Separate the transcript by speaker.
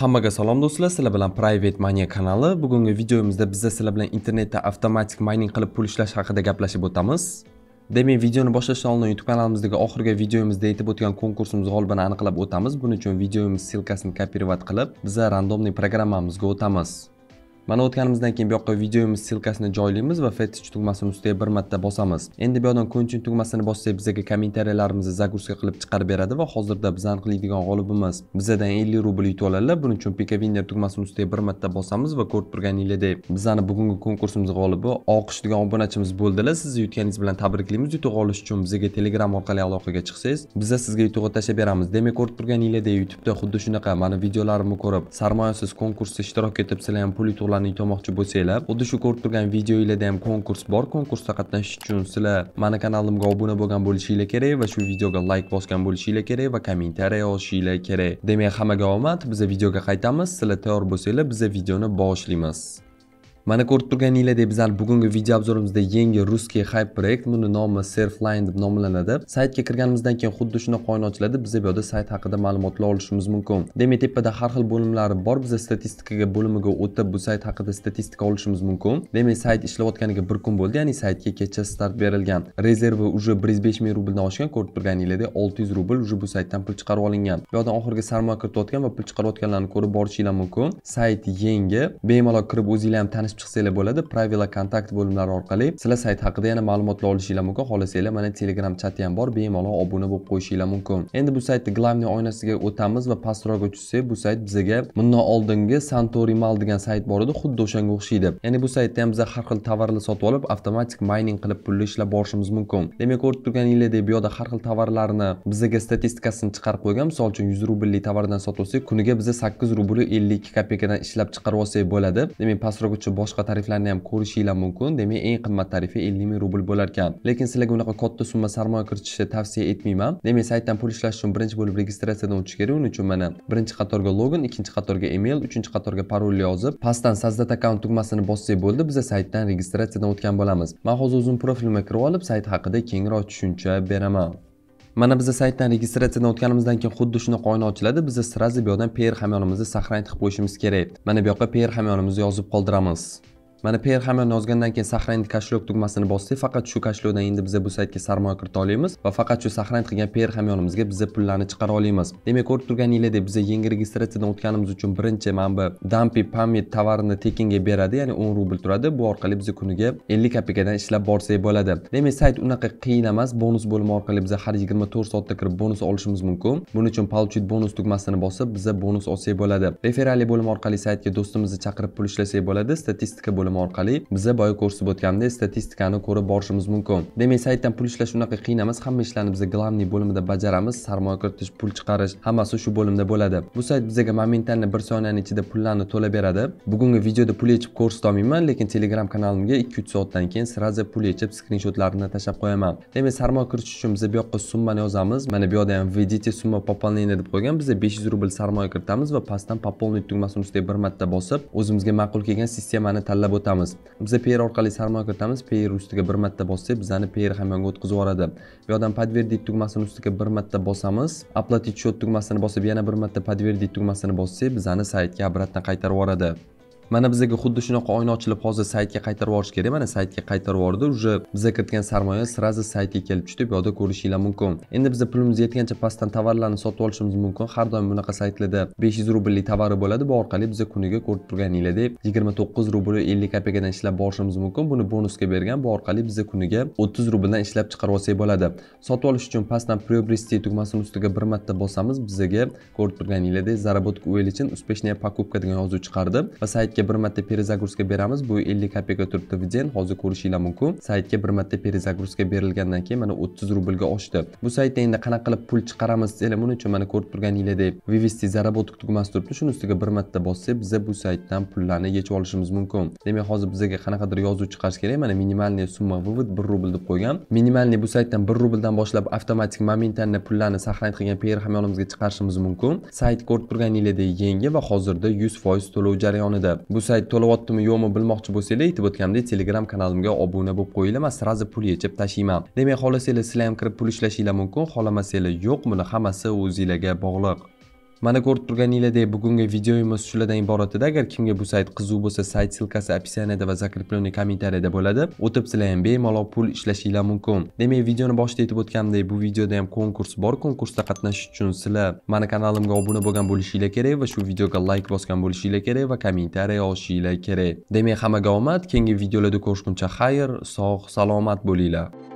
Speaker 1: Hammaga salom do'stlar, sizlar bilan Private Money kanali. Bugungi videomizda bizda sizlar bilan internetda avtomatik mining qilib pul ishlash haqida gaplashib o'tamiz. Demak, videoni boshlashdan oldin YouTube kanalimizdagi oxirgi videomizda aytib o'tgan konkursimiz g'olibini aniqlab o'tamiz. Buning uchun videomiz ssilkasini kopirovat qilib, biz randomniy programmamizga o'tamiz. mana o'tganimizdan keyin bu yoqqa videomiz ssilkasini joylaymiz va fetish tugmasini ustiga bir marta bosamiz endi bu yoqdan ko'nchin tugmasini bossak bizaga kommentariyalarimizni загрузка qilib chiqarib beradi va hozirda biz aniqlaydigan g'olibimiz bizadan 50 rubl yutib oladilar buning uchun pika winner tugmasini ustiga bir marta bosamiz va ko'rib turganinglardek bizani bugungi konkursimiz g'olibi oqish degan obunachimiz bo'ldilar sizni yutganingiz bilan tabriklaymiz yutuq olish uchun bizaga telegram orqali aloqaga chiqsangiz biza sizga yutug'i tashlab beramiz demak ko'rib turganinglardek youtubeda xuddi shunaqa mani videolarimni ko'rib sarmoyasiz konkursda ishtirok etib sizlar ham pul yutuqlar sovg'alarni yutmoqchi bo'lsanglar xuddi shu ko'rib turgan videolarda ham konkurs bor konkursda qatnashish uchun sizlar mani kanalimga obuna bo'lgan bo'lishinglar kerak va shu videoga layk bosgan bo'lishinglar kerak va kommentariya yozishinglar kerak demak hammaga omad biza videoga qaytamiz sizlar tayyor bo'lsanglar biza videoni boshlaymiz mana ko'rib turganinglar deb bizlar bugungi video obzorimizda yangi ruskiy hype proyekt buni nomi surfline deb nomlanadi saytga kirganimizdan keyin xuddi shunaqa oyna ochiladi biz bu yerda sayt haqida ma'lumotlar olishimiz mumkin demak tepada har xil bo'limlari bor biz statistikaga bo'limiga o'tib bu sayt haqida statistika olishimiz mumkin demak sayt ishlayotganiga bir kun bo'ldi ya'ni saytga kecha start berilgan rezervi уже bir yuz besh ming rubldan oshgan ko'rib turganinglardek olti yuz rubl уже bu saytdan pul chiqarib olingan bu yoqdan oxirgi sarmoya kiritayotgan va pul chiqarayotganlarni ko'rib borishinglar mumkin sayt yangi bemalol kirib o'zinglar ham tanishib chiqsanglar bo'ladi pravila kontakt bo'limlari orqali sizlar sayt haqida yana ma'lumotlar olishinglar mumkin xohlasanglar mana telegram chati ham bor bemalol obuna bo'lib qo'yishinglar mumkin endi bu saytni главный oynasiga o'tamiz va pastroqqa tushsak bu sayt bizaga bundan oldingi santori mal degan sayt bor edi xuddi o'shanga o'xshaydi ya'ni bu saytda ham biza har xil tovarlar sotib olib avtomatik mayning qilib pulni ishlab borishimiz mumkin demak ko'rib turganinglardek bu yoqda har xil tovarlarni bizaga statistikasini chiqarib qo'ygan misol uchun yuz rubllik tovardan sotib olsak kuniga biza sakkiz rubl ellik kopeykadan ishlab chiqarib olsak bo'ladi demak tushib boshqa tariflarni ham ko'rishinglar mumkin demak eng qimmat tarifi ellik ming rubl bo'lar ekan lekin sizlarga unaqa katta summa sarmoya kiritishni tavsiya etmayman demak saytdan pul ishlash uchun birinchi bo'lib registratsiyadan o'tish kerak uning uchun mana birinchi qatorga login ikkinchi qatorga email uchinchi qatorga parol yozib pastdan sazdat akkaunt tugmasini bossak bo'ldi biza saytdan registratsiyadan o'tgan bo'lamiz man hozir o'zim profilimga kirib olib sayt haqida kengroq tushuncha beraman mana bizni saytdan registratsiyadan o'tganimizdan keyin xuddi shunaqa oyna ochiladi biza sразу bu yoqdan pr hamyonimizni сохранить qilib qo'yishimiz kerak mana bu yoqqa pr hamyonimizni yozib qoldiramiz mana per hammani yozgandan keyin сохранить кошелек tugmasini bossak faqat shu kashlokdan endi biza bu saytga sarmoya kirita olamiz va faqat shu сохранить qilgan per hamyonimizga biza pullarni chiqara olamiz demak ko'rib turganinglardek biza yangi registratsiyadan o'tganimiz uchun birinchi mana bu dampi pamet tovarini tekinga beradi ya'ni o'n rubl turadi bu orqali biza kuniga ellik kopeykadan ishlab borsak bo'ladi demak sayt unaqa qiyin emas bonus bo'limi orqali biza har yigirma to'rt soatda kirib bonus olishimiz mumkin buning uchun получить bonus tugmasini bosib biza bonus olsak bo'ladi referali bo'lim orqali saytga do'stimizni chaqirib pul ishlasak bo'ladi statistika bo'limi ta'lim orqali biza boya ko'rsatib o'tganimdek statistikani ko'rib borishimiz mumkin demak saytdan pul ishlash unaqa qiyin emas hamma ishlarni biza главный bo'limida bajaramiz sarmoya kiritish pul chiqarish hammasi shu bo'limda bo'ladi bu sayt bizaga momentalni bir soniyani ichida pullarni to'lab beradi bugungi videoda pul yechib ko'rsata olmayman lekin telegram kanalimga ikki uch soatdan keyin сразу pul yechib skrinshotlarini tashlab qo'yaman demak sarmoya kiritish uchun biza bu yoqqa summani yozamiz mana bu yoqda ham введите summa пополнения deb qo'ygan biza besh yuz rubl sarmoya kiritamiz va pastdan пополнить tugmasini ustiga bir marta bosib o'zimizga ma'qul kelgan sistemani tanlab o'tamiz biza pr orqali sarmoya kiritamiz pr ustiga bir marta bossak bizani pr hamyonga o'tkazib yuboradi bu yoqdan подтвердить tugmasini ustiga bir marta bosamiz оплатить счет tugmasini bosib yana bir marta подтвердить tugmasini bossak bizani saytga обратно qaytarib yuboradi mana bizaga xuddi shunaqa oyna ochilib hozir saytga qaytarib yuborish kerak mana saytga qaytarib yubordi уже biza kiritgan sarmoya сразу saytga kelib tushdi bu yoqda ko'rishinglar mumkin endi biza pulimiz yetgancha pastdan tovarlarni sotib olishimiz mumkin har doim bunaqa saytlarda besh yuz rubllik tovari bo'ladi bu orqali biza kuniga ko'rib turganinglardek yigirma to'qqiz rubl ellik kopeykadan ishlab borishimiz mumkin buni bonusga bergan bu orqali biza kuniga o'ttiz rubldan ishlab chiqarib olsak bo'ladi sotib olish uchun pastdan приобрести tugmasini ustiga bir marta bosamiz bizaga ko'rib turganingizdek заработать увеличен успешная покупка degan yozuv chiqardi va saytga saytga bir marta перезагрузка beramiz bu 50 kopeyka turibdi dividend hozir ko'rishinglar mumkin saytga bir marta перезагрузка berilgandan keyin mana 30 rublga oshdi bu saytda endi qanaqa qilib pul chiqaramiz deysizlar buning uchun mana ko'rib turganinglardek vivesti заработок tugmasi turibdi shuni ustiga bir marta bossak biza bu saytdan pullarni yechib olishimiz mumkin demak hozir bizaga qanaqadir yozuv chiqarish kerak mana minimalniy summa вывод bir rubl deb qo'ygan minimalniy bu saytdan bir rubldan boshlab avtomatik momentalni pullarni сохранить qilgan pr yonimizga chiqarishimiz mumkin sayt ko'rib turganinglardek yangi va hozirda yuz foiz to'lov jarayonida bu sayt to'layaptimi yo'qmi bilmoqchi bo'lsanglar aytib o'tganimdek telegram kanalimga obuna bo'lib qo'yinglar sразу pul yechib tashlayman demak xohlasanglar sizlar ham kirib pul ishlashinglar mumkin xohlamasanglar yo'q buni hammasi o'zinglarga bog'liq mana ko'rib turganinglardek bugungi videomiz shulardan iborat edi agar kimga bu sayt qiziq bo'lsa sayt ssilkasi opisaniyada va закрепленный kommentariyada bo'ladi o'tib sizlar ham bemalol pul ishlashinglar mumkin demak videoni boshida aytib o'tganimdek bu videoda ham konkurs bor konkursda qatnashish uchun sizlar mani kanalimga obuna bo'lgan bo'lishinglar kerak va shu videoga layk bosgan bo'lishinglar kerak va kommentariya yozishinglar kerak demak hammaga omad keyingi videolarda ko'rishguncha xayr sog' salomat bo'linglar